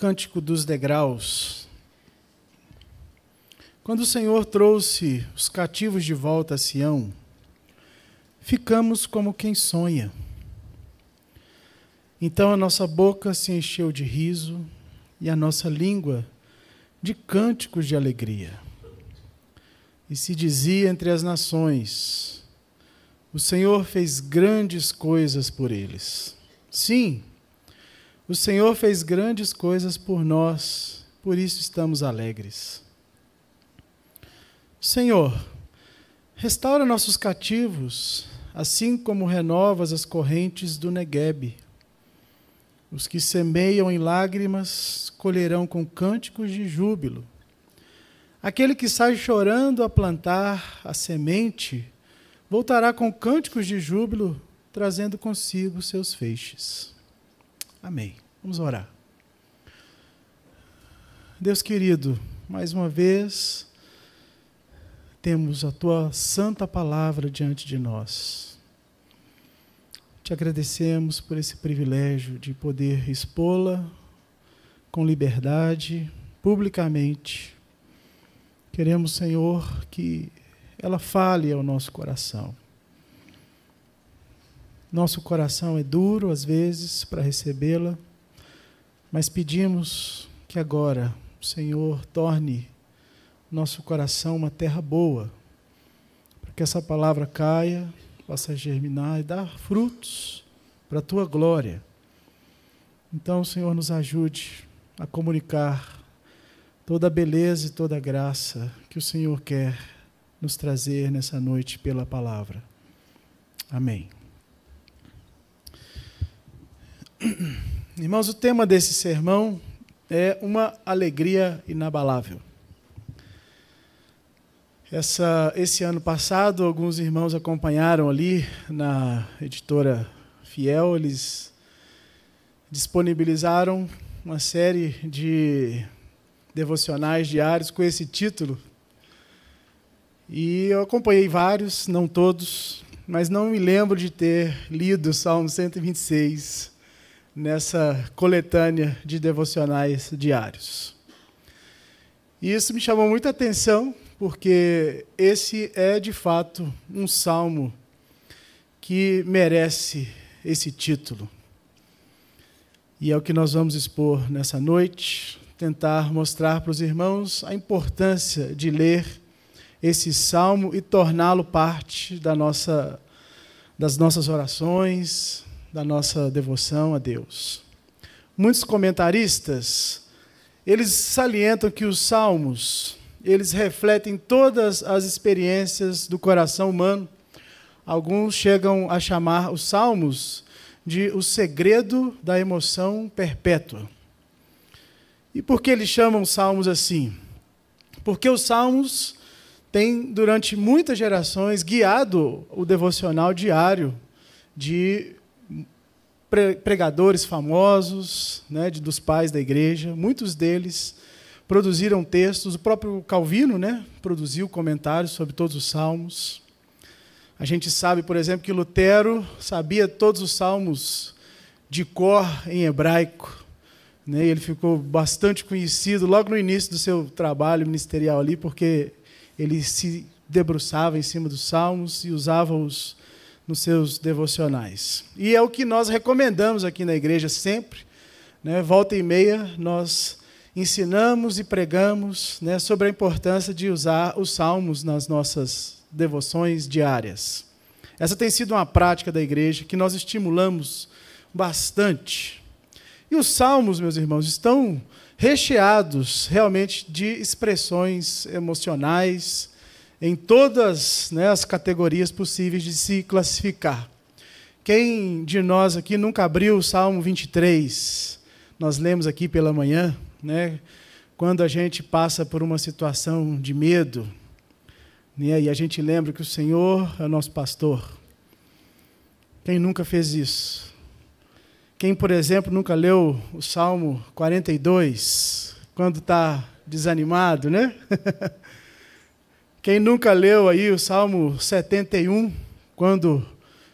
Cântico dos Degraus. Quando o Senhor trouxe os cativos de volta a Sião, ficamos como quem sonha. Então a nossa boca se encheu de riso e a nossa língua de cânticos de alegria. E se dizia entre as nações: O Senhor fez grandes coisas por eles. Sim, o Senhor fez grandes coisas por nós, por isso estamos alegres. Senhor, restaura nossos cativos, assim como renovas as correntes do Neguebe. Os que semeiam em lágrimas colherão com cânticos de júbilo. Aquele que sai chorando a plantar a semente voltará com cânticos de júbilo, trazendo consigo seus feixes. Amém. Vamos orar. Deus querido, mais uma vez temos a tua santa palavra diante de nós. Te agradecemos por esse privilégio de poder expô-la com liberdade, publicamente. Queremos, Senhor, que ela fale ao nosso coração nosso coração é duro às vezes para recebê-la, mas pedimos que agora o Senhor torne nosso coração uma terra boa, para que essa palavra caia, possa germinar e dar frutos para a tua glória. Então, Senhor, nos ajude a comunicar toda a beleza e toda a graça que o Senhor quer nos trazer nessa noite pela palavra. Amém. Irmãos, o tema desse sermão é uma alegria inabalável. Essa, esse ano passado, alguns irmãos acompanharam ali na editora Fiel, eles disponibilizaram uma série de devocionais diários com esse título. E eu acompanhei vários, não todos, mas não me lembro de ter lido o Salmo 126 nessa coletânea de devocionais diários. E isso me chamou muita atenção, porque esse é de fato um salmo que merece esse título. E é o que nós vamos expor nessa noite, tentar mostrar para os irmãos a importância de ler esse salmo e torná-lo parte da nossa, das nossas orações, da nossa devoção a Deus. Muitos comentaristas, eles salientam que os salmos, eles refletem todas as experiências do coração humano. Alguns chegam a chamar os salmos de o segredo da emoção perpétua. E por que eles chamam os salmos assim? Porque os salmos têm, durante muitas gerações, guiado o devocional diário de pregadores famosos, né, de, dos pais da igreja, muitos deles produziram textos, o próprio Calvino né, produziu comentários sobre todos os salmos. A gente sabe, por exemplo, que Lutero sabia todos os salmos de cor em hebraico. Né, ele ficou bastante conhecido logo no início do seu trabalho ministerial ali, porque ele se debruçava em cima dos salmos e usava-os nos seus devocionais. E é o que nós recomendamos aqui na igreja sempre. Né? Volta e meia, nós ensinamos e pregamos né, sobre a importância de usar os salmos nas nossas devoções diárias. Essa tem sido uma prática da igreja que nós estimulamos bastante. E os salmos, meus irmãos, estão recheados realmente de expressões emocionais, em todas né, as categorias possíveis de se classificar. Quem de nós aqui nunca abriu o Salmo 23? Nós lemos aqui pela manhã, né, quando a gente passa por uma situação de medo, né, e a gente lembra que o Senhor é nosso pastor. Quem nunca fez isso? Quem, por exemplo, nunca leu o Salmo 42, quando está desanimado, né? Quem nunca leu aí o Salmo 71, quando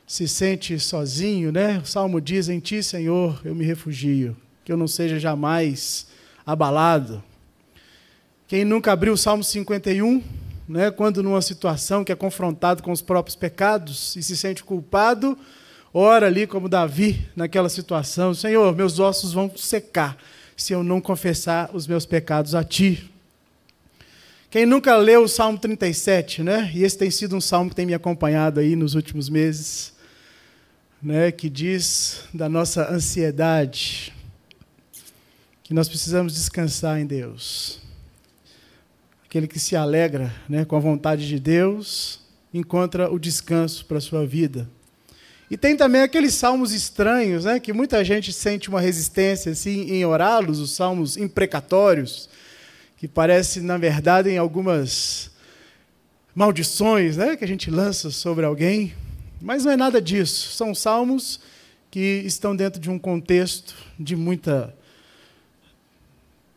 se sente sozinho, né? O Salmo diz: Em ti, Senhor, eu me refugio, que eu não seja jamais abalado. Quem nunca abriu o Salmo 51, né? Quando numa situação que é confrontado com os próprios pecados e se sente culpado, ora ali como Davi naquela situação: Senhor, meus ossos vão secar se eu não confessar os meus pecados a ti. Quem nunca leu o Salmo 37, né? E esse tem sido um salmo que tem me acompanhado aí nos últimos meses, né? Que diz da nossa ansiedade, que nós precisamos descansar em Deus. Aquele que se alegra, né, com a vontade de Deus, encontra o descanso para a sua vida. E tem também aqueles salmos estranhos, né, que muita gente sente uma resistência assim em orá-los, os salmos imprecatórios que parece, na verdade, em algumas maldições né, que a gente lança sobre alguém, mas não é nada disso. São salmos que estão dentro de um contexto de muita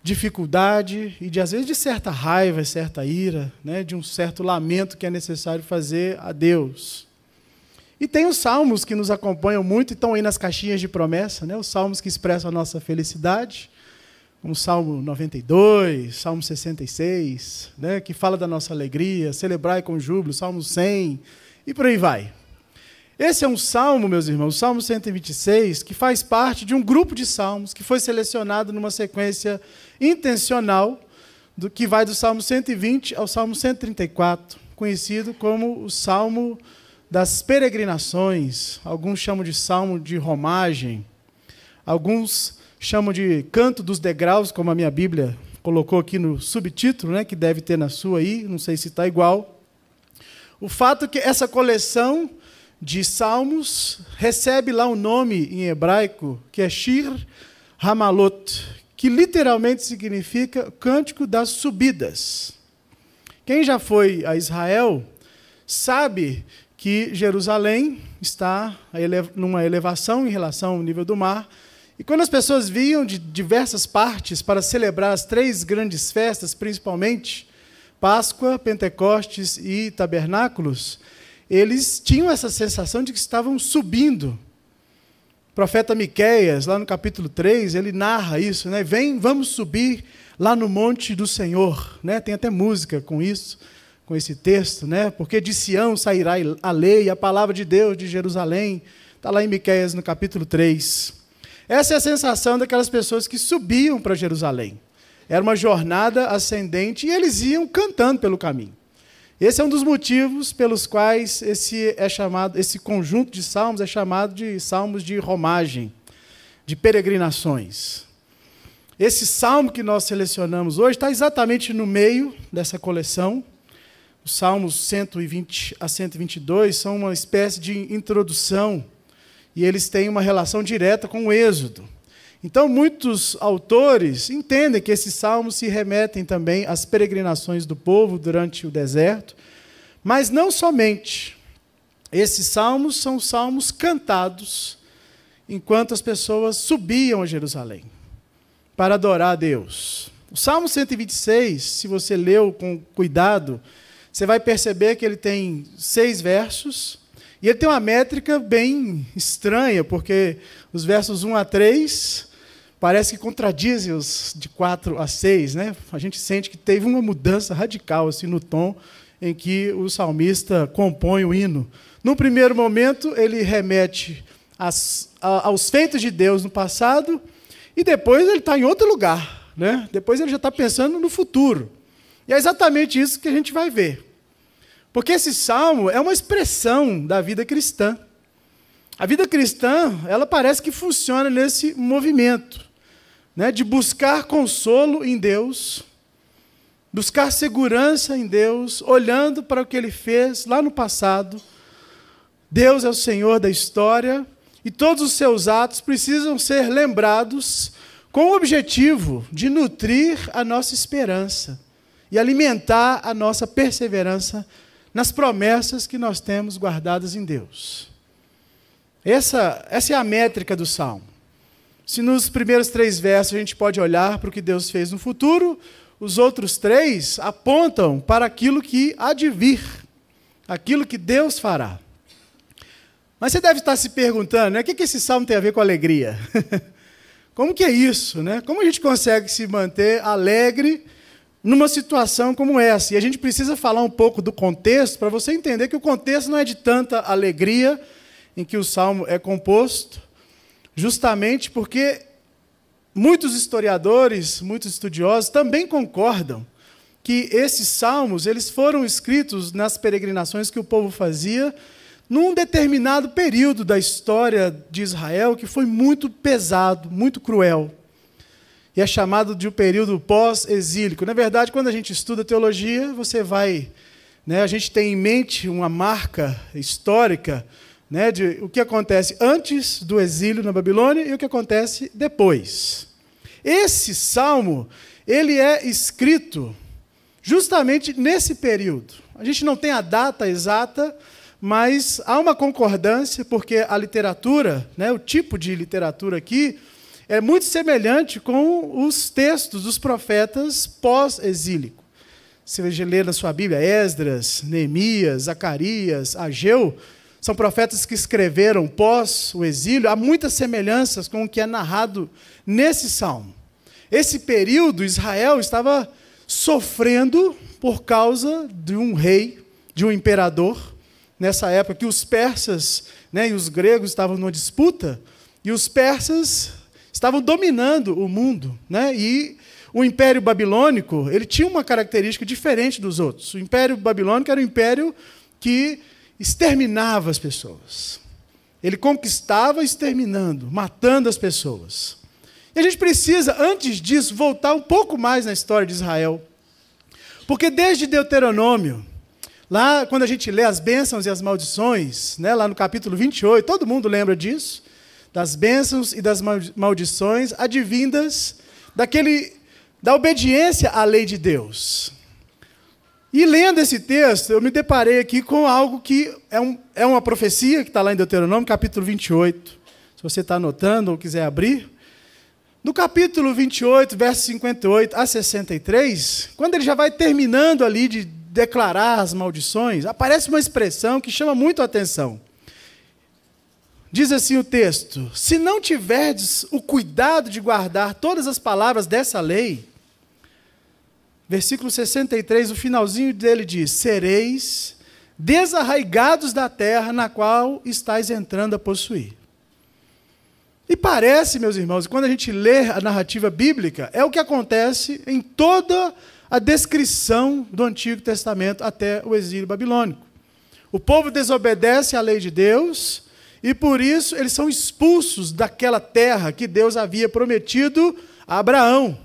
dificuldade e de às vezes de certa raiva, certa ira, né, de um certo lamento que é necessário fazer a Deus. E tem os salmos que nos acompanham muito e estão aí nas caixinhas de promessa, né? Os salmos que expressam a nossa felicidade, como Salmo 92, Salmo 66, né, que fala da nossa alegria, celebrai com júbilo, Salmo 100 e por aí vai. Esse é um salmo, meus irmãos, o Salmo 126, que faz parte de um grupo de salmos que foi selecionado numa sequência intencional, do que vai do Salmo 120 ao Salmo 134, conhecido como o Salmo das Peregrinações. Alguns chamam de Salmo de Romagem. Alguns chamam de canto dos degraus, como a minha Bíblia colocou aqui no subtítulo, né, que deve ter na sua aí, não sei se está igual. O fato é que essa coleção de salmos recebe lá um nome em hebraico que é Shir Hamalot, que literalmente significa cântico das subidas. Quem já foi a Israel sabe que Jerusalém está numa elevação em relação ao nível do mar, e quando as pessoas vinham de diversas partes para celebrar as três grandes festas, principalmente Páscoa, Pentecostes e Tabernáculos, eles tinham essa sensação de que estavam subindo. O profeta Miqueias, lá no capítulo 3, ele narra isso, né? Vem, vamos subir lá no monte do Senhor, né? Tem até música com isso, com esse texto, né? Porque de Sião sairá a lei, a palavra de Deus de Jerusalém. Está lá em Miqueias no capítulo 3. Essa é a sensação daquelas pessoas que subiam para Jerusalém. Era uma jornada ascendente e eles iam cantando pelo caminho. Esse é um dos motivos pelos quais esse é chamado, esse conjunto de salmos é chamado de salmos de romagem, de peregrinações. Esse salmo que nós selecionamos hoje está exatamente no meio dessa coleção. Os salmos 120 a 122 são uma espécie de introdução e eles têm uma relação direta com o Êxodo. Então, muitos autores entendem que esses salmos se remetem também às peregrinações do povo durante o deserto, mas não somente. Esses salmos são salmos cantados enquanto as pessoas subiam a Jerusalém para adorar a Deus. O Salmo 126, se você leu com cuidado, você vai perceber que ele tem seis versos e ele tem uma métrica bem estranha, porque os versos 1 a 3 parece que contradizem os de 4 a 6. Né? A gente sente que teve uma mudança radical assim, no tom em que o salmista compõe o hino. No primeiro momento, ele remete as, a, aos feitos de Deus no passado, e depois ele está em outro lugar. Né? Depois ele já está pensando no futuro. E é exatamente isso que a gente vai ver. Porque esse salmo é uma expressão da vida cristã. A vida cristã, ela parece que funciona nesse movimento, né, de buscar consolo em Deus, buscar segurança em Deus, olhando para o que ele fez lá no passado. Deus é o Senhor da história e todos os seus atos precisam ser lembrados com o objetivo de nutrir a nossa esperança e alimentar a nossa perseverança nas promessas que nós temos guardadas em Deus. Essa, essa é a métrica do salmo. Se nos primeiros três versos a gente pode olhar para o que Deus fez no futuro, os outros três apontam para aquilo que há de vir, aquilo que Deus fará. Mas você deve estar se perguntando, né, o que, que esse salmo tem a ver com alegria? Como que é isso? Né? Como a gente consegue se manter alegre numa situação como essa. E a gente precisa falar um pouco do contexto para você entender que o contexto não é de tanta alegria em que o salmo é composto, justamente porque muitos historiadores, muitos estudiosos também concordam que esses salmos eles foram escritos nas peregrinações que o povo fazia num determinado período da história de Israel que foi muito pesado, muito cruel e é chamado de o um período pós-exílico. Na verdade, quando a gente estuda teologia, você vai. Né, a gente tem em mente uma marca histórica né, de o que acontece antes do exílio na Babilônia e o que acontece depois. Esse salmo ele é escrito justamente nesse período. A gente não tem a data exata, mas há uma concordância, porque a literatura, né, o tipo de literatura aqui, é muito semelhante com os textos dos profetas pós-exílico. Se você ler na sua Bíblia, Esdras, Neemias, Zacarias, Ageu, são profetas que escreveram pós o exílio, há muitas semelhanças com o que é narrado nesse salmo. Esse período, Israel estava sofrendo por causa de um rei, de um imperador, nessa época que os persas né, e os gregos estavam numa disputa, e os persas estavam dominando o mundo, né? E o Império Babilônico, ele tinha uma característica diferente dos outros. O Império Babilônico era um império que exterminava as pessoas. Ele conquistava exterminando, matando as pessoas. E a gente precisa, antes disso, voltar um pouco mais na história de Israel. Porque desde Deuteronômio, lá quando a gente lê as bênçãos e as maldições, né, lá no capítulo 28, todo mundo lembra disso das bênçãos e das maldições advindas daquele da obediência à lei de Deus. E lendo esse texto, eu me deparei aqui com algo que é, um, é uma profecia que está lá em Deuteronômio, capítulo 28. Se você está anotando ou quiser abrir. No capítulo 28, versos 58 a 63, quando ele já vai terminando ali de declarar as maldições, aparece uma expressão que chama muito a atenção. Diz assim o texto: Se não tiverdes o cuidado de guardar todas as palavras dessa lei, versículo 63, o finalzinho dele diz: Sereis desarraigados da terra na qual estáis entrando a possuir. E parece, meus irmãos, quando a gente lê a narrativa bíblica, é o que acontece em toda a descrição do Antigo Testamento até o exílio babilônico. O povo desobedece à lei de Deus, e por isso eles são expulsos daquela terra que Deus havia prometido a Abraão.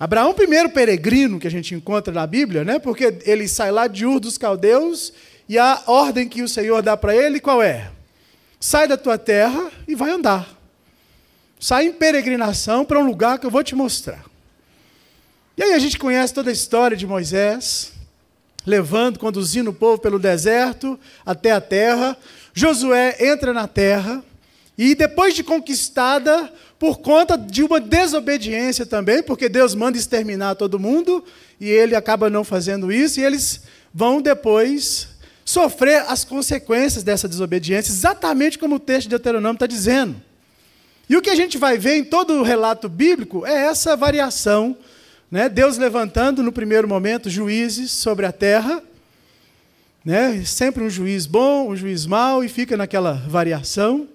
Abraão, primeiro peregrino que a gente encontra na Bíblia, né? Porque ele sai lá de Ur dos Caldeus e a ordem que o Senhor dá para ele qual é? Sai da tua terra e vai andar. Sai em peregrinação para um lugar que eu vou te mostrar. E aí a gente conhece toda a história de Moisés, levando, conduzindo o povo pelo deserto até a terra. Josué entra na terra e depois de conquistada, por conta de uma desobediência também, porque Deus manda exterminar todo mundo e ele acaba não fazendo isso, e eles vão depois sofrer as consequências dessa desobediência, exatamente como o texto de Deuteronômio está dizendo. E o que a gente vai ver em todo o relato bíblico é essa variação, né? Deus levantando no primeiro momento juízes sobre a terra, né? Sempre um juiz bom, um juiz mau, e fica naquela variação.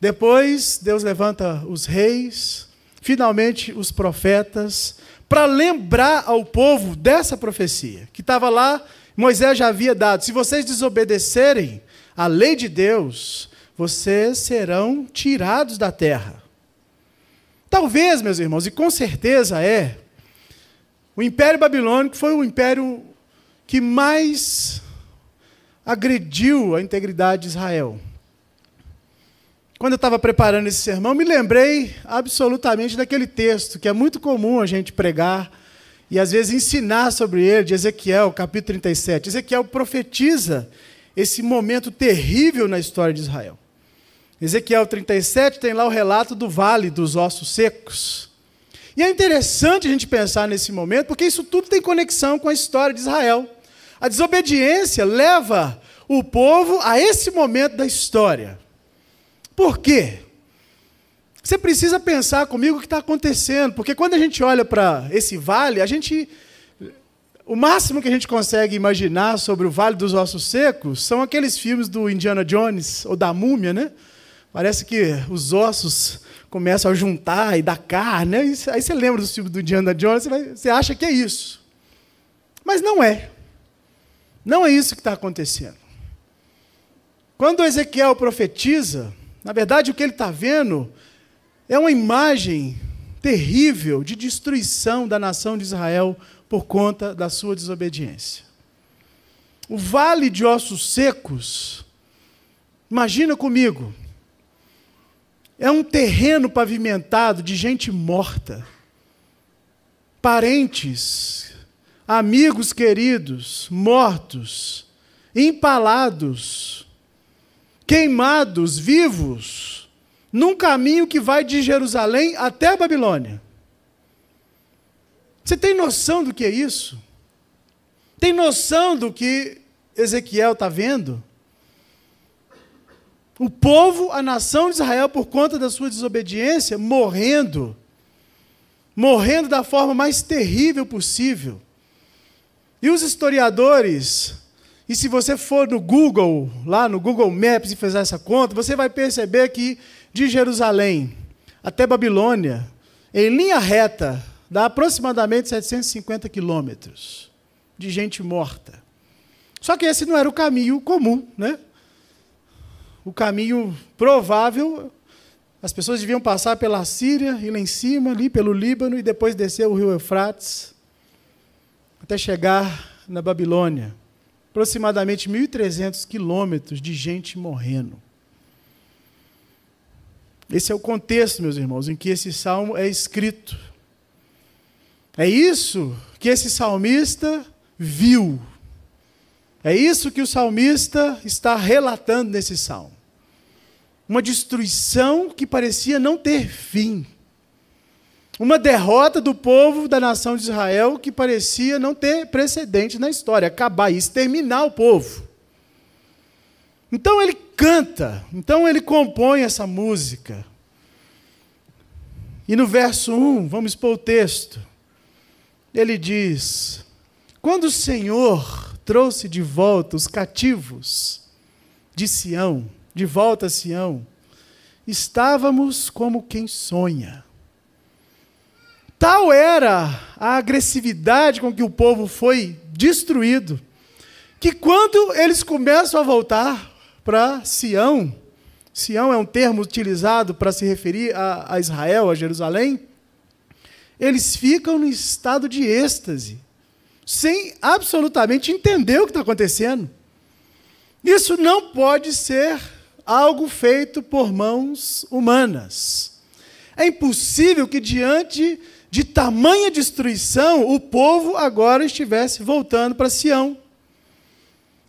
Depois, Deus levanta os reis, finalmente os profetas, para lembrar ao povo dessa profecia, que estava lá, Moisés já havia dado: se vocês desobedecerem a lei de Deus, vocês serão tirados da terra. Talvez, meus irmãos, e com certeza é, o Império Babilônico foi o império que mais agrediu a integridade de Israel. Quando eu estava preparando esse sermão, me lembrei absolutamente daquele texto, que é muito comum a gente pregar e às vezes ensinar sobre ele, de Ezequiel, capítulo 37. Ezequiel profetiza esse momento terrível na história de Israel. Ezequiel 37 tem lá o relato do vale dos ossos secos. E é interessante a gente pensar nesse momento, porque isso tudo tem conexão com a história de Israel. A desobediência leva o povo a esse momento da história. Por quê? Você precisa pensar comigo o que está acontecendo, porque quando a gente olha para esse vale, a gente. O máximo que a gente consegue imaginar sobre o Vale dos Ossos Secos são aqueles filmes do Indiana Jones ou da Múmia, né? Parece que os ossos começam a juntar e dar carne. Né? Aí você lembra do filme do Indiana Jones, você acha que é isso. Mas não é. Não é isso que está acontecendo. Quando Ezequiel profetiza, na verdade o que ele está vendo é uma imagem terrível de destruição da nação de Israel por conta da sua desobediência. O vale de ossos secos, imagina comigo, é um terreno pavimentado de gente morta, parentes amigos queridos mortos, empalados, queimados vivos, num caminho que vai de Jerusalém até a Babilônia. Você tem noção do que é isso? Tem noção do que Ezequiel está vendo? O povo, a nação de Israel, por conta da sua desobediência, morrendo. Morrendo da forma mais terrível possível. E os historiadores, e se você for no Google, lá no Google Maps e fizer essa conta, você vai perceber que de Jerusalém até Babilônia, em linha reta, dá aproximadamente 750 quilômetros de gente morta. Só que esse não era o caminho comum, né? O caminho provável, as pessoas deviam passar pela Síria, e lá em cima, ali pelo Líbano, e depois descer o rio Eufrates até chegar na Babilônia. Aproximadamente 1.300 quilômetros de gente morrendo. Esse é o contexto, meus irmãos, em que esse salmo é escrito. É isso que esse salmista viu. É isso que o salmista está relatando nesse salmo. Uma destruição que parecia não ter fim uma derrota do povo da nação de Israel que parecia não ter precedente na história, acabar e exterminar o povo. Então ele canta, então ele compõe essa música. E no verso 1, vamos expor o texto. Ele diz: Quando o Senhor trouxe de volta os cativos de Sião, de volta a Sião, estávamos como quem sonha Tal era a agressividade com que o povo foi destruído, que quando eles começam a voltar para Sião, Sião é um termo utilizado para se referir a, a Israel, a Jerusalém, eles ficam no estado de êxtase, sem absolutamente entender o que está acontecendo. Isso não pode ser algo feito por mãos humanas. É impossível que, diante de tamanha destruição o povo agora estivesse voltando para Sião.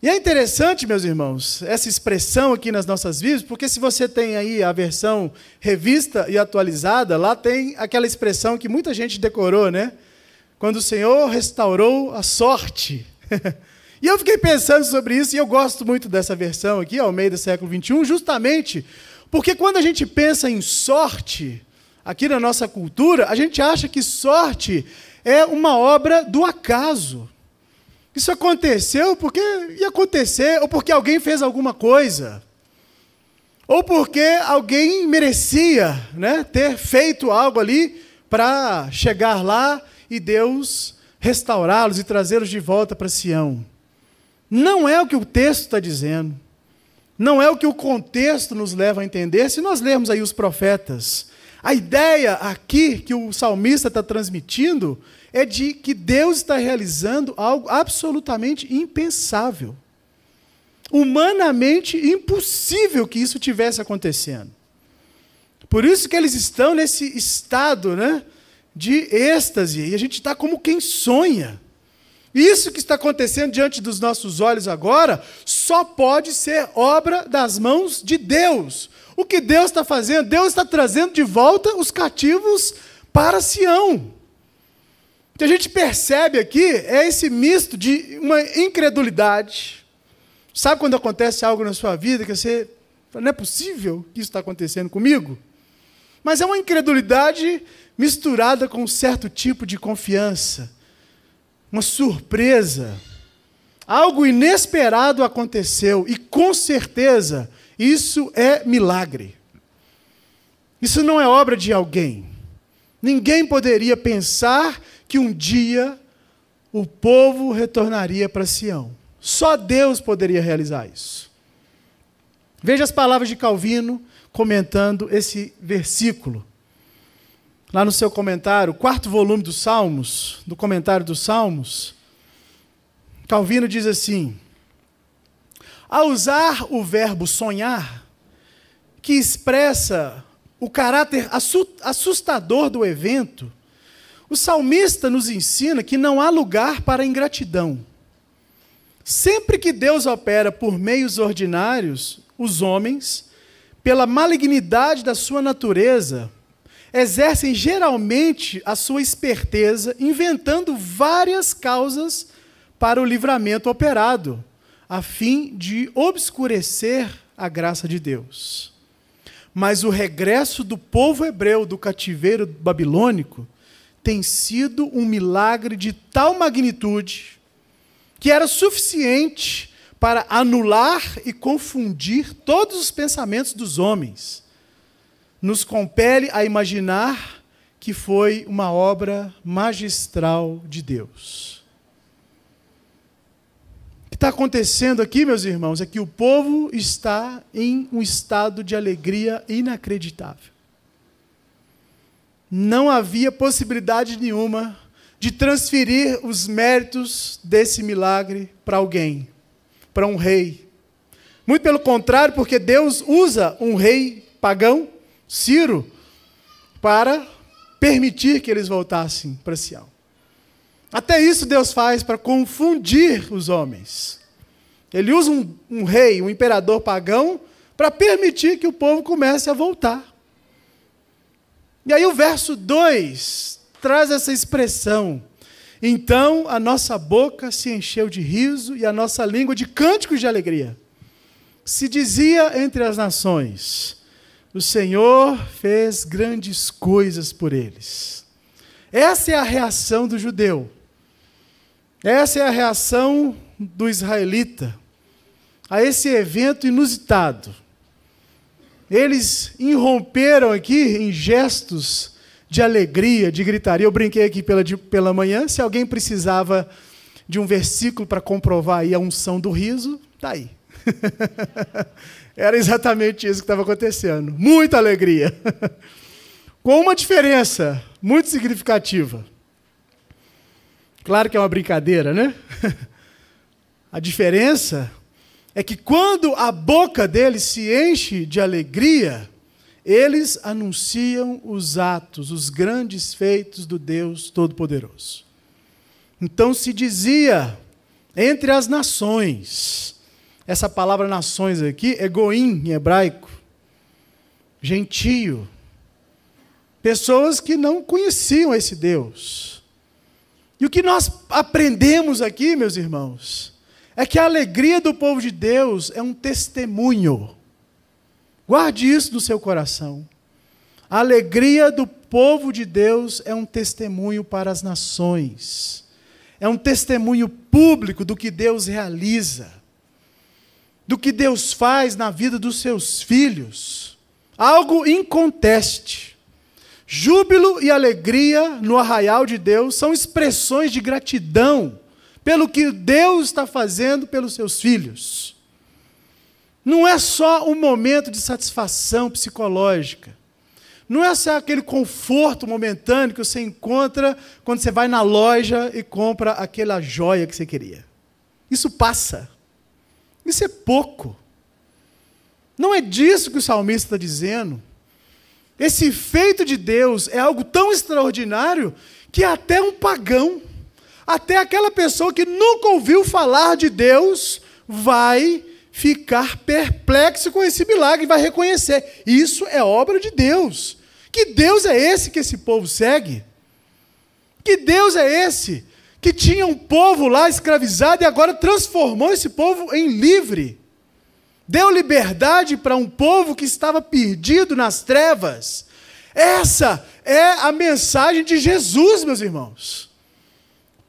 E é interessante, meus irmãos, essa expressão aqui nas nossas vidas, porque se você tem aí a versão revista e atualizada, lá tem aquela expressão que muita gente decorou, né? Quando o Senhor restaurou a sorte. e eu fiquei pensando sobre isso, e eu gosto muito dessa versão aqui, ao meio do século XXI, justamente porque quando a gente pensa em sorte, aqui na nossa cultura, a gente acha que sorte é uma obra do acaso. Isso aconteceu porque ia acontecer, ou porque alguém fez alguma coisa, ou porque alguém merecia né, ter feito algo ali para chegar lá e Deus restaurá-los e trazê-los de volta para Sião. Não é o que o texto está dizendo. Não é o que o contexto nos leva a entender. Se nós lermos aí os profetas, a ideia aqui que o salmista está transmitindo é de que Deus está realizando algo absolutamente impensável. Humanamente impossível que isso tivesse acontecendo. Por isso que eles estão nesse estado né, de êxtase. E a gente está como quem sonha. Isso que está acontecendo diante dos nossos olhos agora só pode ser obra das mãos de Deus. O que Deus está fazendo? Deus está trazendo de volta os cativos para Sião. O que a gente percebe aqui é esse misto de uma incredulidade. Sabe quando acontece algo na sua vida que você não é possível que isso está acontecendo comigo? Mas é uma incredulidade misturada com um certo tipo de confiança uma surpresa. Algo inesperado aconteceu e com certeza isso é milagre. Isso não é obra de alguém. Ninguém poderia pensar que um dia o povo retornaria para Sião. Só Deus poderia realizar isso. Veja as palavras de Calvino comentando esse versículo lá no seu comentário, quarto volume dos Salmos, do comentário dos Salmos, Calvino diz assim: ao usar o verbo sonhar, que expressa o caráter assustador do evento, o salmista nos ensina que não há lugar para ingratidão. Sempre que Deus opera por meios ordinários, os homens, pela malignidade da sua natureza, exercem geralmente a sua esperteza inventando várias causas para o livramento operado, a fim de obscurecer a graça de Deus. Mas o regresso do povo hebreu do cativeiro babilônico tem sido um milagre de tal magnitude que era suficiente para anular e confundir todos os pensamentos dos homens nos compele a imaginar que foi uma obra magistral de Deus. O que está acontecendo aqui, meus irmãos, é que o povo está em um estado de alegria inacreditável. Não havia possibilidade nenhuma de transferir os méritos desse milagre para alguém, para um rei. Muito pelo contrário, porque Deus usa um rei pagão Ciro para permitir que eles voltassem para Sião. Até isso Deus faz para confundir os homens. Ele usa um, um rei, um imperador pagão, para permitir que o povo comece a voltar. E aí o verso 2 traz essa expressão. Então a nossa boca se encheu de riso e a nossa língua de cânticos de alegria. Se dizia entre as nações: o Senhor fez grandes coisas por eles. Essa é a reação do judeu. Essa é a reação do israelita a esse evento inusitado. Eles irromperam aqui em gestos de alegria, de gritaria. Eu brinquei aqui pela, de, pela manhã, se alguém precisava de um versículo para comprovar aí a unção do riso, está aí. Era exatamente isso que estava acontecendo. Muita alegria. Com uma diferença muito significativa. Claro que é uma brincadeira, né? A diferença é que quando a boca deles se enche de alegria, eles anunciam os atos, os grandes feitos do Deus Todo-Poderoso. Então se dizia entre as nações: essa palavra nações aqui é goim em hebraico, gentio. Pessoas que não conheciam esse Deus. E o que nós aprendemos aqui, meus irmãos, é que a alegria do povo de Deus é um testemunho. Guarde isso no seu coração. A alegria do povo de Deus é um testemunho para as nações. É um testemunho público do que Deus realiza do que Deus faz na vida dos seus filhos. Algo inconteste. Júbilo e alegria no arraial de Deus são expressões de gratidão pelo que Deus está fazendo pelos seus filhos. Não é só um momento de satisfação psicológica. Não é só aquele conforto momentâneo que você encontra quando você vai na loja e compra aquela joia que você queria. Isso passa. Isso é pouco. Não é disso que o salmista está dizendo. Esse feito de Deus é algo tão extraordinário que é até um pagão, até aquela pessoa que nunca ouviu falar de Deus, vai ficar perplexo com esse milagre, vai reconhecer: isso é obra de Deus. Que Deus é esse que esse povo segue? Que Deus é esse que tinha um povo lá escravizado e agora transformou esse povo em livre. Deu liberdade para um povo que estava perdido nas trevas. Essa é a mensagem de Jesus, meus irmãos.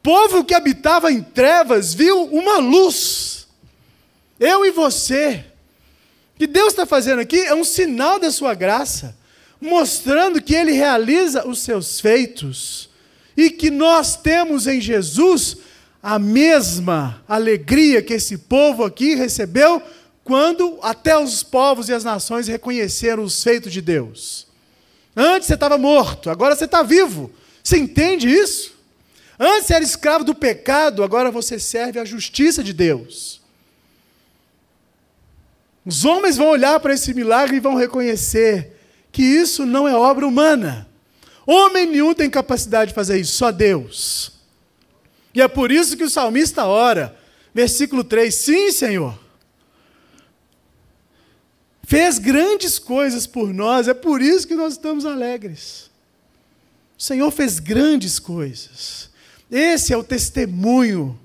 Povo que habitava em trevas viu uma luz. Eu e você. O que Deus está fazendo aqui é um sinal da sua graça, mostrando que Ele realiza os seus feitos e que nós temos em Jesus a mesma alegria que esse povo aqui recebeu quando até os povos e as nações reconheceram os feitos de Deus. Antes você estava morto, agora você está vivo. Você entende isso? Antes você era escravo do pecado, agora você serve à justiça de Deus. Os homens vão olhar para esse milagre e vão reconhecer que isso não é obra humana. Homem nenhum tem capacidade de fazer isso, só Deus. E é por isso que o salmista ora, versículo 3: Sim, Senhor. Fez grandes coisas por nós, é por isso que nós estamos alegres. O Senhor fez grandes coisas. Esse é o testemunho,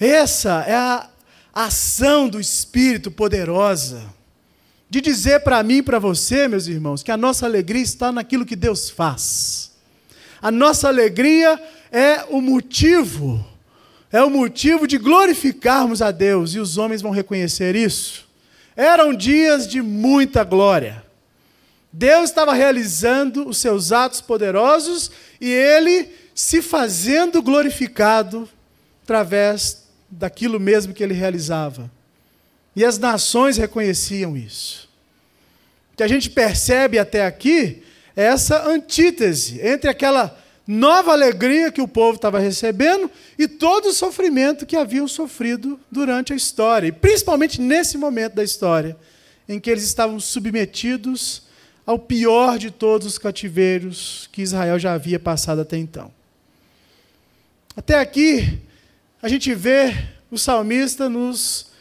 essa é a ação do Espírito poderosa de dizer para mim e para você, meus irmãos, que a nossa alegria está naquilo que Deus faz. A nossa alegria é o motivo, é o motivo de glorificarmos a Deus, e os homens vão reconhecer isso. Eram dias de muita glória. Deus estava realizando os seus atos poderosos e ele se fazendo glorificado através daquilo mesmo que ele realizava. E as nações reconheciam isso. O que a gente percebe até aqui é essa antítese entre aquela nova alegria que o povo estava recebendo e todo o sofrimento que haviam sofrido durante a história, e principalmente nesse momento da história, em que eles estavam submetidos ao pior de todos os cativeiros que Israel já havia passado até então. Até aqui, a gente vê o salmista nos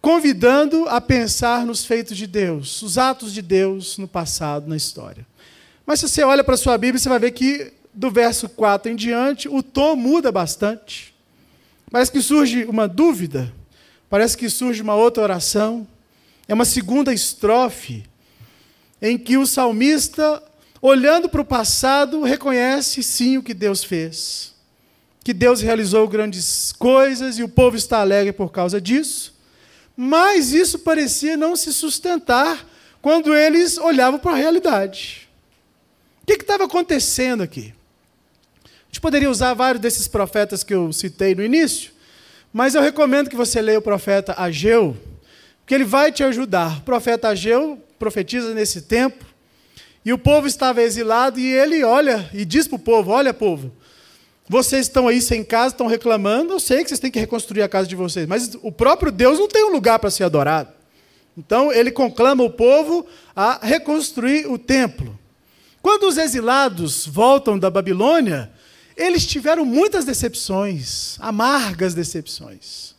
convidando a pensar nos feitos de Deus, os atos de Deus no passado, na história. Mas se você olha para a sua Bíblia, você vai ver que do verso 4 em diante, o tom muda bastante. Parece que surge uma dúvida, parece que surge uma outra oração. É uma segunda estrofe em que o salmista, olhando para o passado, reconhece sim o que Deus fez. Que Deus realizou grandes coisas e o povo está alegre por causa disso mas isso parecia não se sustentar quando eles olhavam para a realidade. O que estava acontecendo aqui? A gente poderia usar vários desses profetas que eu citei no início, mas eu recomendo que você leia o profeta Ageu, porque ele vai te ajudar. O profeta Ageu profetiza nesse tempo, e o povo estava exilado, e ele olha e diz para o povo: Olha, povo, vocês estão aí sem casa, estão reclamando, eu sei que vocês têm que reconstruir a casa de vocês, mas o próprio Deus não tem um lugar para ser adorado. Então ele conclama o povo a reconstruir o templo. Quando os exilados voltam da Babilônia, eles tiveram muitas decepções, amargas decepções.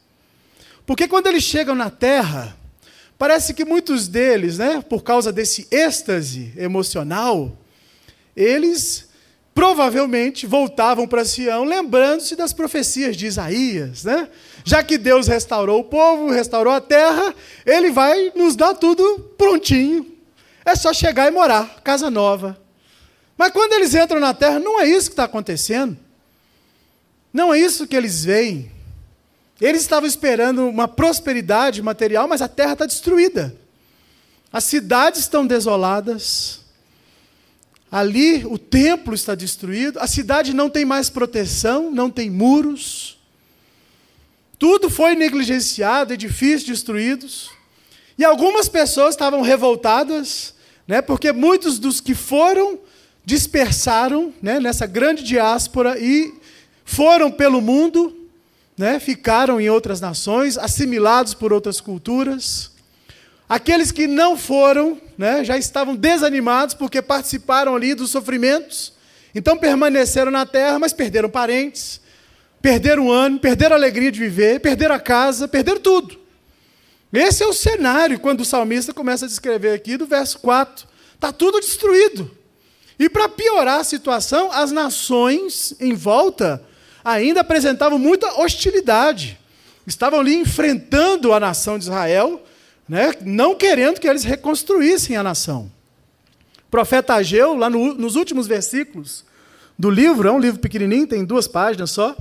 Porque quando eles chegam na terra, parece que muitos deles, né, por causa desse êxtase emocional, eles provavelmente voltavam para Sião, lembrando-se das profecias de Isaías, né? Já que Deus restaurou o povo, restaurou a terra, ele vai nos dar tudo prontinho. É só chegar e morar, casa nova. Mas quando eles entram na terra, não é isso que está acontecendo. Não é isso que eles veem. Eles estavam esperando uma prosperidade material, mas a terra está destruída. As cidades estão desoladas, Ali o templo está destruído, a cidade não tem mais proteção, não tem muros. Tudo foi negligenciado, edifícios destruídos. E algumas pessoas estavam revoltadas, né, porque muitos dos que foram dispersaram né, nessa grande diáspora e foram pelo mundo, né, ficaram em outras nações, assimilados por outras culturas. Aqueles que não foram, né, já estavam desanimados porque participaram ali dos sofrimentos, então permaneceram na terra, mas perderam parentes, perderam o ano, perderam a alegria de viver, perderam a casa, perderam tudo. Esse é o cenário quando o salmista começa a descrever aqui do verso 4. Está tudo destruído. E para piorar a situação, as nações em volta ainda apresentavam muita hostilidade. Estavam ali enfrentando a nação de Israel né, não querendo que eles reconstruíssem a nação. O profeta Ageu, lá no, nos últimos versículos do livro, é um livro pequenininho, tem duas páginas só,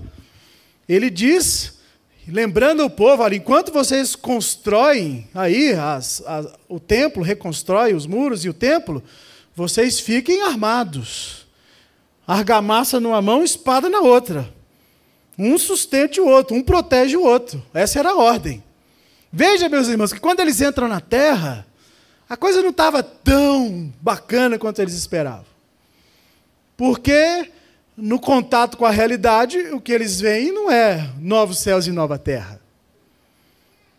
ele diz, lembrando o povo, olha, enquanto vocês constroem aí as, as, o templo, reconstrói os muros e o templo, vocês fiquem armados. Argamassa numa mão, espada na outra. Um sustente o outro, um protege o outro. Essa era a ordem. Veja, meus irmãos, que quando eles entram na terra, a coisa não estava tão bacana quanto eles esperavam. Porque no contato com a realidade, o que eles veem não é novos céus e nova terra.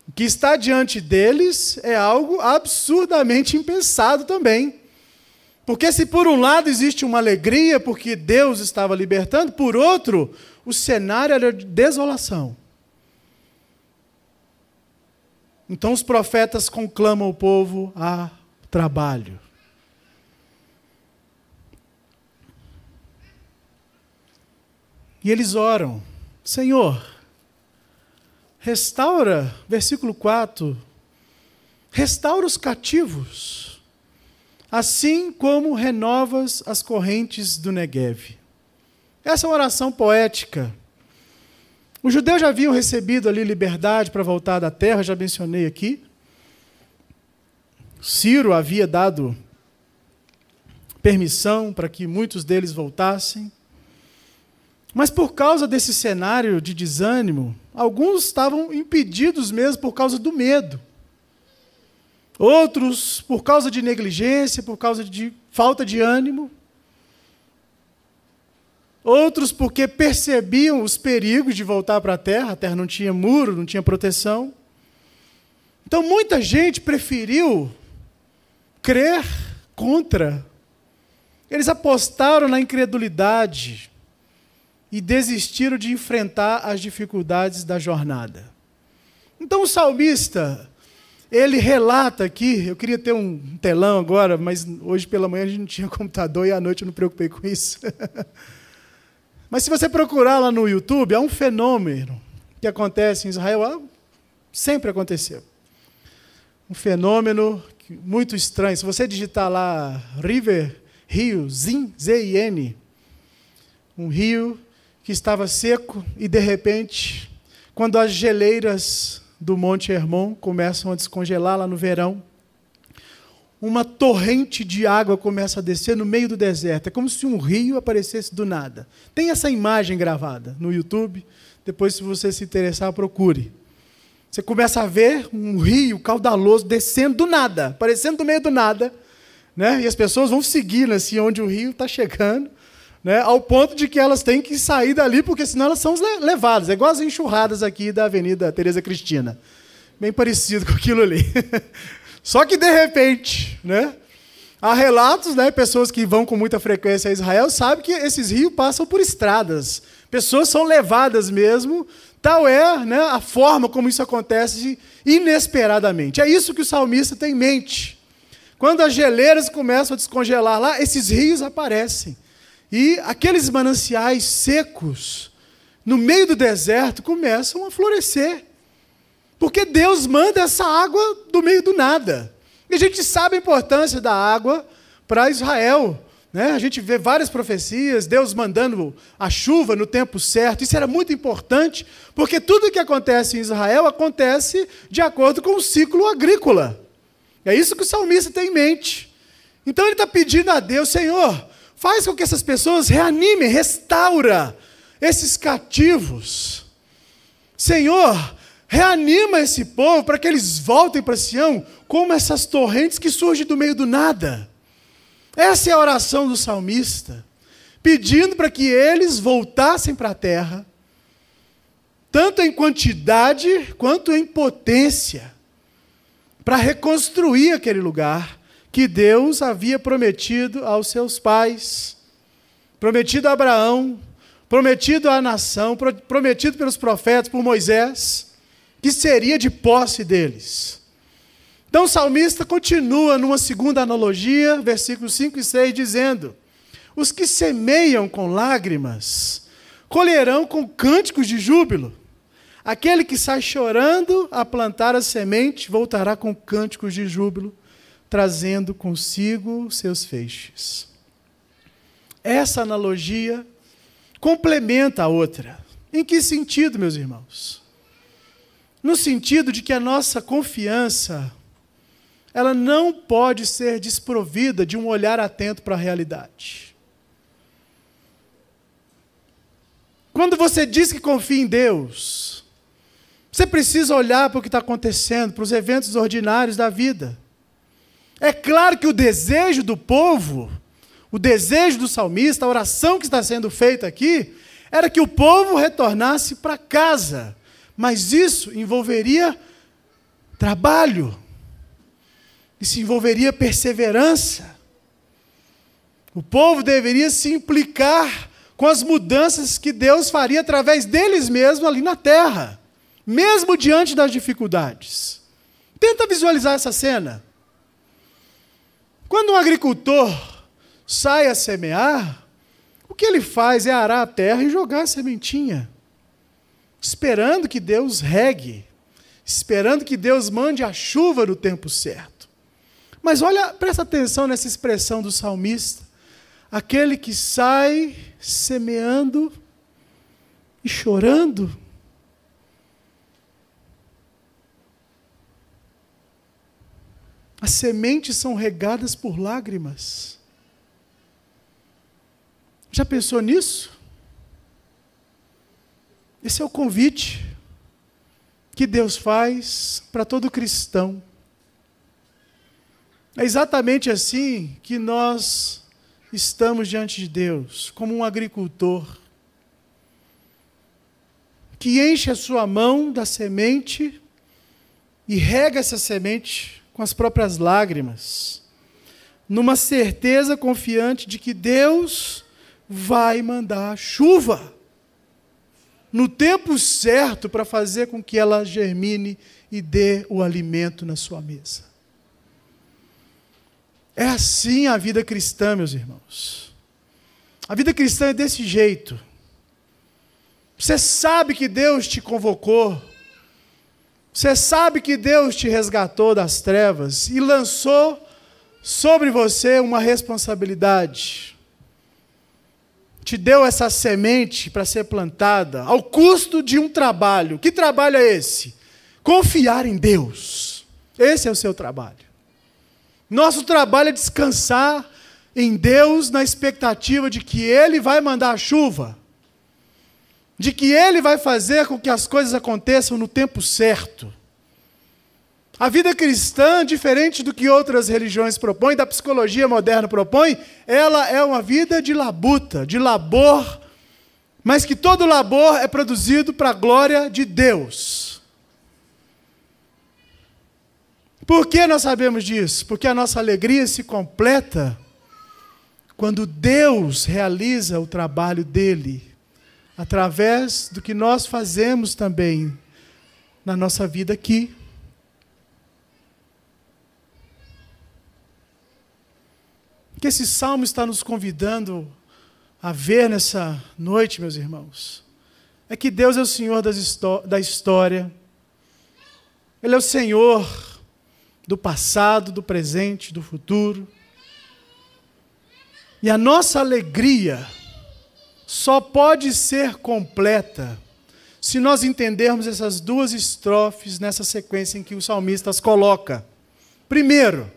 O que está diante deles é algo absurdamente impensado também. Porque, se por um lado existe uma alegria porque Deus estava libertando, por outro, o cenário era de desolação. Então os profetas conclamam o povo a trabalho. E eles oram: Senhor, restaura, versículo 4, restaura os cativos, assim como renovas as correntes do Negev. Essa é uma oração poética os judeus já haviam recebido ali liberdade para voltar da terra, já mencionei aqui. Ciro havia dado permissão para que muitos deles voltassem. Mas por causa desse cenário de desânimo, alguns estavam impedidos mesmo por causa do medo. Outros por causa de negligência, por causa de falta de ânimo. Outros porque percebiam os perigos de voltar para a terra, a terra não tinha muro, não tinha proteção. Então muita gente preferiu crer contra. Eles apostaram na incredulidade e desistiram de enfrentar as dificuldades da jornada. Então o salmista, ele relata aqui, eu queria ter um telão agora, mas hoje pela manhã a gente não tinha computador e à noite eu não me preocupei com isso. Mas se você procurar lá no YouTube, há um fenômeno que acontece em Israel, sempre aconteceu. Um fenômeno muito estranho. Se você digitar lá River, rio, Zin, Z-I-N, um rio que estava seco e de repente, quando as geleiras do Monte Hermon começam a descongelar lá no verão, uma torrente de água começa a descer no meio do deserto. É como se um rio aparecesse do nada. Tem essa imagem gravada no YouTube. Depois, se você se interessar, procure. Você começa a ver um rio caudaloso descendo do nada, aparecendo do meio do nada. Né? E as pessoas vão seguindo assim, onde o rio está chegando, né? ao ponto de que elas têm que sair dali, porque senão elas são levadas. É igual as enxurradas aqui da Avenida Tereza Cristina. Bem parecido com aquilo ali. Só que de repente, né? Há relatos, né, pessoas que vão com muita frequência a Israel sabem que esses rios passam por estradas. Pessoas são levadas mesmo. Tal é né, a forma como isso acontece inesperadamente. É isso que o salmista tem em mente. Quando as geleiras começam a descongelar lá, esses rios aparecem. E aqueles mananciais secos, no meio do deserto, começam a florescer. Porque Deus manda essa água do meio do nada. E a gente sabe a importância da água para Israel. Né? A gente vê várias profecias, Deus mandando a chuva no tempo certo. Isso era muito importante, porque tudo o que acontece em Israel acontece de acordo com o ciclo agrícola. É isso que o salmista tem em mente. Então ele está pedindo a Deus, Senhor, faz com que essas pessoas reanimem, restaura esses cativos. Senhor, reanima esse povo para que eles voltem para Sião, como essas torrentes que surgem do meio do nada. Essa é a oração do salmista, pedindo para que eles voltassem para a terra, tanto em quantidade quanto em potência, para reconstruir aquele lugar que Deus havia prometido aos seus pais, prometido a Abraão, prometido à nação, prometido pelos profetas, por Moisés que seria de posse deles. Então o salmista continua numa segunda analogia, versículos 5 e 6, dizendo: Os que semeiam com lágrimas colherão com cânticos de júbilo. Aquele que sai chorando a plantar a semente voltará com cânticos de júbilo, trazendo consigo seus feixes. Essa analogia complementa a outra. Em que sentido, meus irmãos? No sentido de que a nossa confiança ela não pode ser desprovida de um olhar atento para a realidade. Quando você diz que confia em Deus, você precisa olhar para o que está acontecendo, para os eventos ordinários da vida. É claro que o desejo do povo, o desejo do salmista, a oração que está sendo feita aqui, era que o povo retornasse para casa mas isso envolveria trabalho, isso envolveria perseverança. O povo deveria se implicar com as mudanças que Deus faria através deles mesmos ali na terra, mesmo diante das dificuldades. Tenta visualizar essa cena. Quando um agricultor sai a semear, o que ele faz é arar a terra e jogar a sementinha esperando que Deus regue, esperando que Deus mande a chuva no tempo certo. Mas olha, presta atenção nessa expressão do salmista: aquele que sai semeando e chorando. As sementes são regadas por lágrimas. Já pensou nisso? Esse é o convite que Deus faz para todo cristão. É exatamente assim que nós estamos diante de Deus, como um agricultor que enche a sua mão da semente e rega essa semente com as próprias lágrimas, numa certeza confiante de que Deus vai mandar chuva no tempo certo para fazer com que ela germine e dê o alimento na sua mesa. É assim a vida cristã, meus irmãos. A vida cristã é desse jeito. Você sabe que Deus te convocou, você sabe que Deus te resgatou das trevas e lançou sobre você uma responsabilidade te deu essa semente para ser plantada ao custo de um trabalho. Que trabalho é esse? Confiar em Deus. Esse é o seu trabalho. Nosso trabalho é descansar em Deus na expectativa de que Ele vai mandar a chuva, de que Ele vai fazer com que as coisas aconteçam no tempo certo. A vida cristã, diferente do que outras religiões propõem, da psicologia moderna propõe, ela é uma vida de labuta, de labor, mas que todo labor é produzido para a glória de Deus. Por que nós sabemos disso? Porque a nossa alegria se completa quando Deus realiza o trabalho dele, através do que nós fazemos também na nossa vida aqui que esse salmo está nos convidando a ver nessa noite, meus irmãos, é que Deus é o Senhor da história, Ele é o Senhor do passado, do presente, do futuro. E a nossa alegria só pode ser completa se nós entendermos essas duas estrofes nessa sequência em que os salmistas coloca. Primeiro,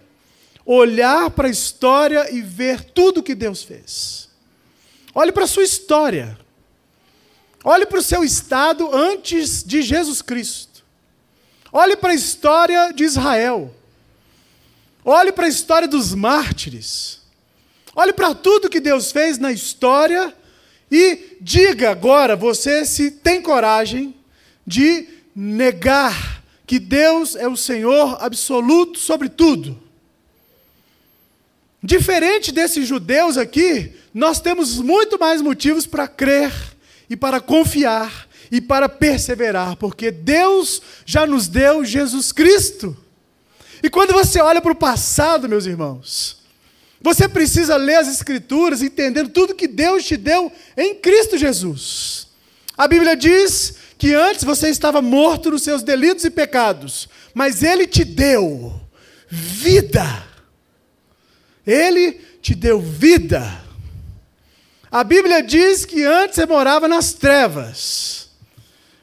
olhar para a história e ver tudo que Deus fez. Olhe para a sua história. Olhe para o seu estado antes de Jesus Cristo. Olhe para a história de Israel. Olhe para a história dos mártires. Olhe para tudo que Deus fez na história e diga agora você se tem coragem de negar que Deus é o Senhor absoluto sobre tudo. Diferente desses judeus aqui, nós temos muito mais motivos para crer e para confiar e para perseverar, porque Deus já nos deu Jesus Cristo. E quando você olha para o passado, meus irmãos, você precisa ler as Escrituras entendendo tudo que Deus te deu em Cristo Jesus. A Bíblia diz que antes você estava morto nos seus delitos e pecados, mas Ele te deu vida ele te deu vida. A Bíblia diz que antes você morava nas trevas,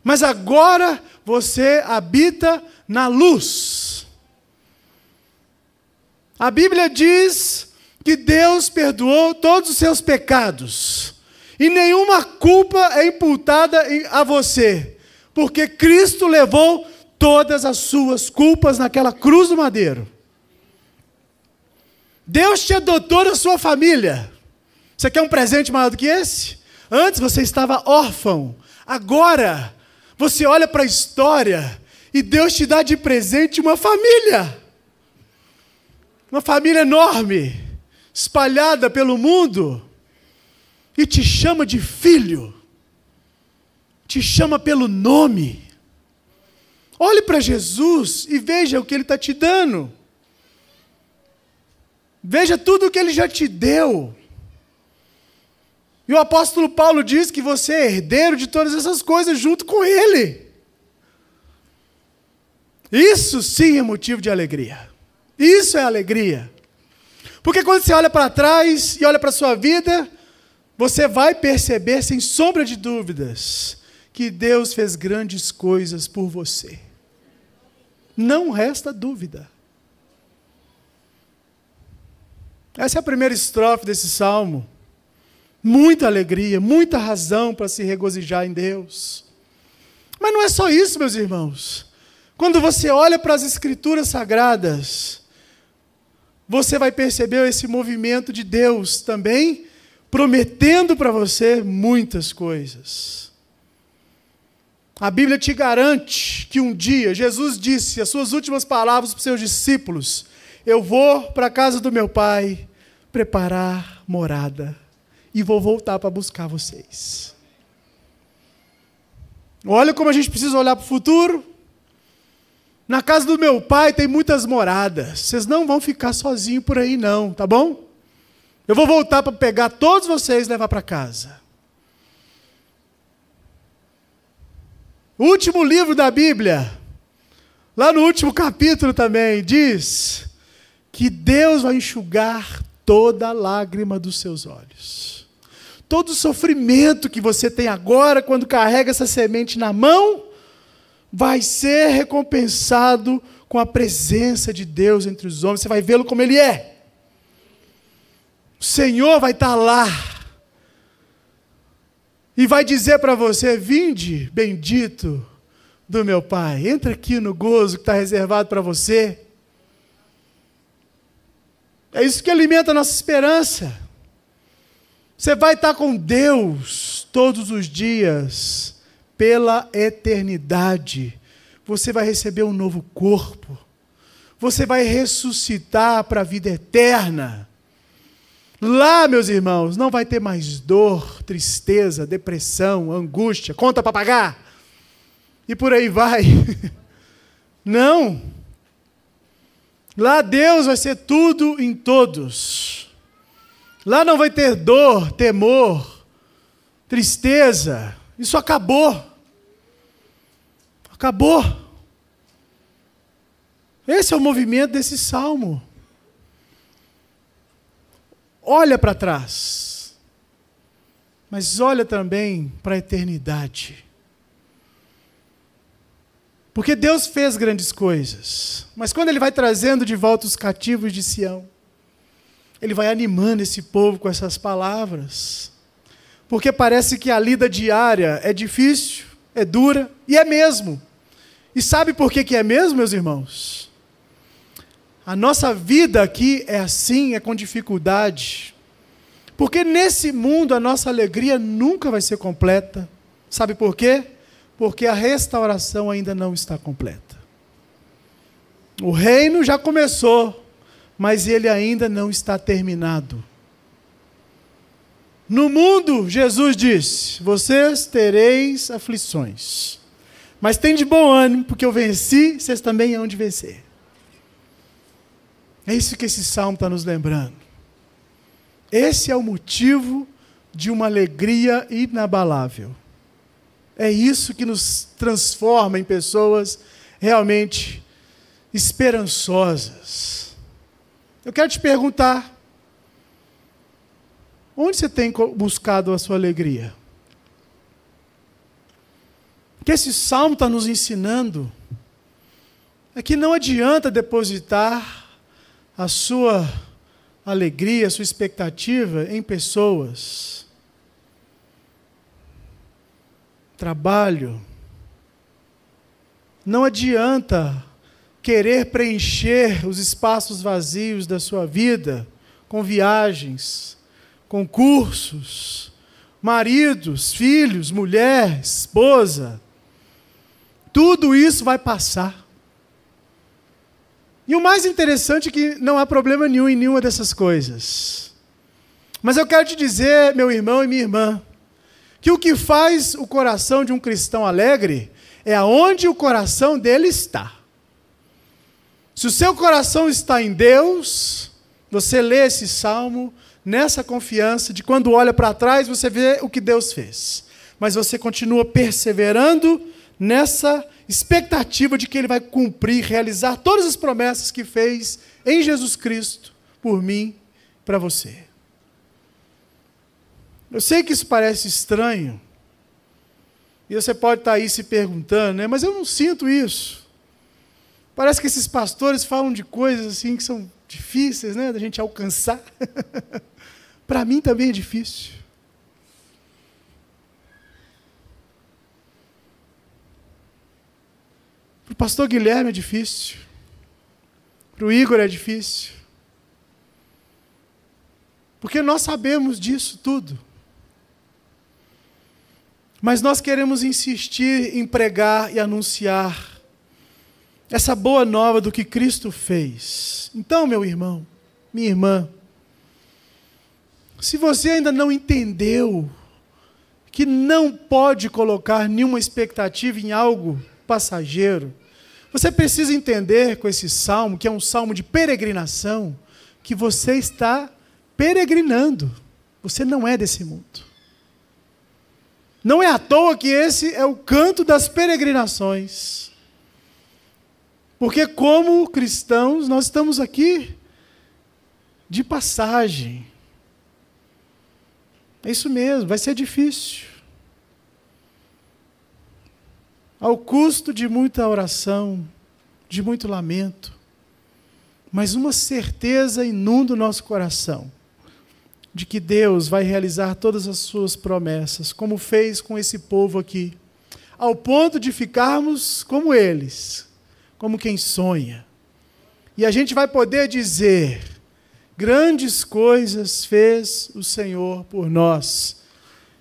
mas agora você habita na luz. A Bíblia diz que Deus perdoou todos os seus pecados, e nenhuma culpa é imputada a você, porque Cristo levou todas as suas culpas naquela cruz do madeiro. Deus te adotou na sua família. Você quer um presente maior do que esse? Antes você estava órfão. Agora você olha para a história e Deus te dá de presente uma família. Uma família enorme, espalhada pelo mundo, e te chama de filho. Te chama pelo nome. Olhe para Jesus e veja o que ele está te dando. Veja tudo o que ele já te deu. E o apóstolo Paulo diz que você é herdeiro de todas essas coisas junto com ele. Isso sim é motivo de alegria. Isso é alegria. Porque quando você olha para trás e olha para a sua vida, você vai perceber, sem sombra de dúvidas, que Deus fez grandes coisas por você. Não resta dúvida. Essa é a primeira estrofe desse salmo. Muita alegria, muita razão para se regozijar em Deus. Mas não é só isso, meus irmãos. Quando você olha para as Escrituras Sagradas, você vai perceber esse movimento de Deus também prometendo para você muitas coisas. A Bíblia te garante que um dia, Jesus disse as suas últimas palavras para os seus discípulos: eu vou para a casa do meu pai preparar morada e vou voltar para buscar vocês. Olha como a gente precisa olhar para o futuro. Na casa do meu pai tem muitas moradas. Vocês não vão ficar sozinhos por aí, não, tá bom? Eu vou voltar para pegar todos vocês e levar para casa. O último livro da Bíblia, lá no último capítulo também, diz que Deus vai enxugar toda lágrima dos seus olhos. Todo o sofrimento que você tem agora, quando carrega essa semente na mão, vai ser recompensado com a presença de Deus entre os homens. Você vai vê-lo como ele é. O Senhor vai estar tá lá e vai dizer para você: Vinde, bendito do meu Pai, entra aqui no gozo que está reservado para você. É isso que alimenta a nossa esperança. Você vai estar com Deus todos os dias, pela eternidade. Você vai receber um novo corpo. Você vai ressuscitar para a vida eterna. Lá, meus irmãos, não vai ter mais dor, tristeza, depressão, angústia, conta para pagar. E por aí vai. Não. Lá Deus vai ser tudo em todos. Lá não vai ter dor, temor, tristeza. Isso acabou. Acabou. Esse é o movimento desse salmo. Olha para trás, mas olha também para a eternidade. Porque Deus fez grandes coisas. Mas quando ele vai trazendo de volta os cativos de Sião, ele vai animando esse povo com essas palavras. Porque parece que a lida diária é difícil, é dura, e é mesmo. E sabe por que, que é mesmo, meus irmãos? A nossa vida aqui é assim, é com dificuldade. Porque nesse mundo a nossa alegria nunca vai ser completa. Sabe por quê? porque a restauração ainda não está completa. O reino já começou, mas ele ainda não está terminado. No mundo, Jesus disse: Vocês tereis aflições. Mas tem de bom ânimo, porque eu venci, vocês também hão de vencer. É isso que esse salmo está nos lembrando. Esse é o motivo de uma alegria inabalável. É isso que nos transforma em pessoas realmente esperançosas. Eu quero te perguntar: onde você tem buscado a sua alegria? O que esse salmo está nos ensinando é que não adianta depositar a sua alegria, a sua expectativa em pessoas trabalho. Não adianta querer preencher os espaços vazios da sua vida com viagens, concursos, maridos, filhos, mulher, esposa. Tudo isso vai passar. E o mais interessante é que não há problema nenhum em nenhuma dessas coisas. Mas eu quero te dizer, meu irmão e minha irmã, que o que faz o coração de um cristão alegre é aonde o coração dele está. Se o seu coração está em Deus, você lê esse salmo nessa confiança de quando olha para trás, você vê o que Deus fez. Mas você continua perseverando nessa expectativa de que ele vai cumprir, realizar todas as promessas que fez em Jesus Cristo por mim, para você. Eu sei que isso parece estranho. E você pode estar tá aí se perguntando, né? Mas eu não sinto isso. Parece que esses pastores falam de coisas assim que são difíceis, né, da gente alcançar. Para mim também é difícil. Para o pastor Guilherme é difícil. Para o Igor é difícil. Porque nós sabemos disso tudo. Mas nós queremos insistir em pregar e anunciar essa boa nova do que Cristo fez. Então, meu irmão, minha irmã, se você ainda não entendeu que não pode colocar nenhuma expectativa em algo passageiro, você precisa entender com esse salmo, que é um salmo de peregrinação, que você está peregrinando. Você não é desse mundo. Não é à toa que esse é o canto das peregrinações. Porque, como cristãos, nós estamos aqui de passagem. É isso mesmo, vai ser difícil. Ao custo de muita oração, de muito lamento, mas uma certeza inunda o nosso coração de que Deus vai realizar todas as suas promessas, como fez com esse povo aqui, ao ponto de ficarmos como eles, como quem sonha. E a gente vai poder dizer: grandes coisas fez o Senhor por nós.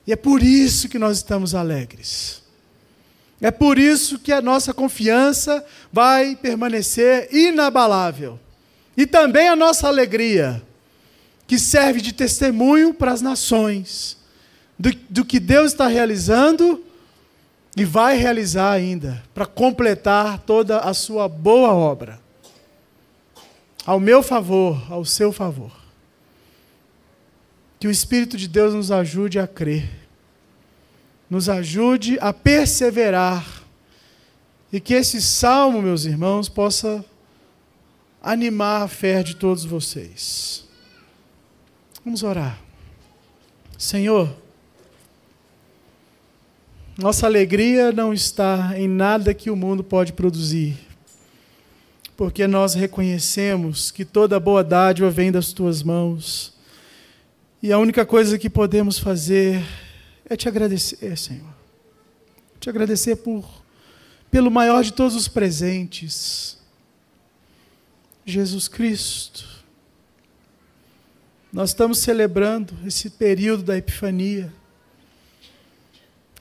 E é por isso que nós estamos alegres. É por isso que a nossa confiança vai permanecer inabalável. E também a nossa alegria que serve de testemunho para as nações do, do que Deus está realizando e vai realizar ainda, para completar toda a sua boa obra. Ao meu favor, ao seu favor. Que o Espírito de Deus nos ajude a crer, nos ajude a perseverar, e que esse salmo, meus irmãos, possa animar a fé de todos vocês. Vamos orar. Senhor, nossa alegria não está em nada que o mundo pode produzir, porque nós reconhecemos que toda boa dádiva vem das tuas mãos. E a única coisa que podemos fazer é te agradecer, Senhor. Te agradecer por pelo maior de todos os presentes, Jesus Cristo nós estamos celebrando esse período da Epifania,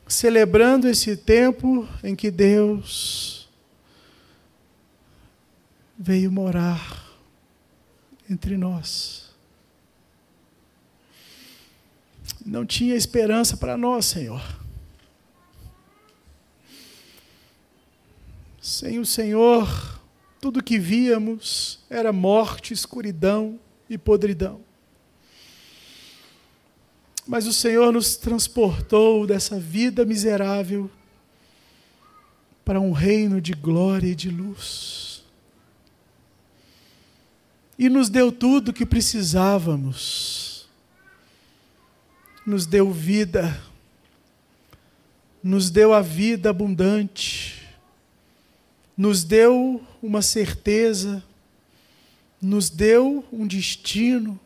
celebrando esse tempo em que Deus veio morar entre nós. Não tinha esperança para nós, Senhor. Sem o Senhor, tudo que víamos era morte, escuridão e podridão mas o Senhor nos transportou dessa vida miserável para um reino de glória e de luz. E nos deu tudo o que precisávamos. Nos deu vida, nos deu a vida abundante, nos deu uma certeza, nos deu um destino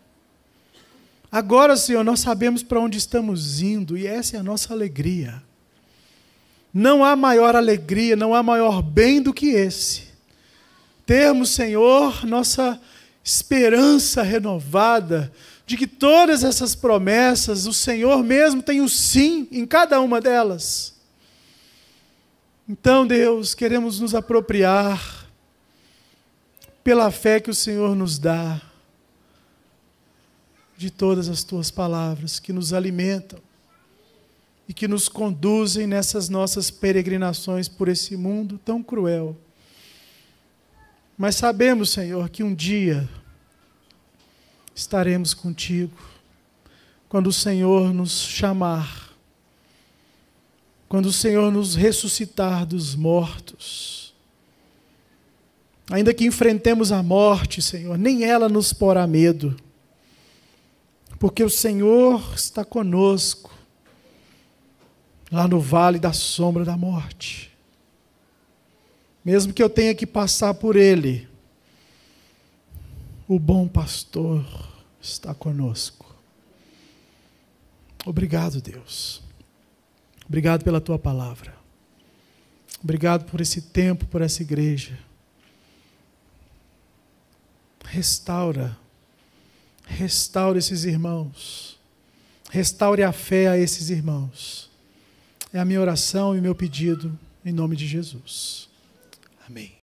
Agora, Senhor, nós sabemos para onde estamos indo e essa é a nossa alegria. Não há maior alegria, não há maior bem do que esse. Termos, Senhor, nossa esperança renovada de que todas essas promessas, o Senhor mesmo tem o um sim em cada uma delas. Então, Deus, queremos nos apropriar pela fé que o Senhor nos dá de todas as tuas palavras que nos alimentam e que nos conduzem nessas nossas peregrinações por esse mundo tão cruel. Mas sabemos, Senhor, que um dia estaremos contigo, quando o Senhor nos chamar, quando o Senhor nos ressuscitar dos mortos. Ainda que enfrentemos a morte, Senhor, nem ela nos porá medo porque o Senhor está conosco, lá no vale da sombra da morte. Mesmo que eu tenha que passar por ele, o bom pastor está conosco. Obrigado, Deus. Obrigado pela tua palavra. Obrigado por esse tempo, por essa igreja. Restaura Restaure esses irmãos. Restaure a fé a esses irmãos. É a minha oração e meu pedido em nome de Jesus. Amém.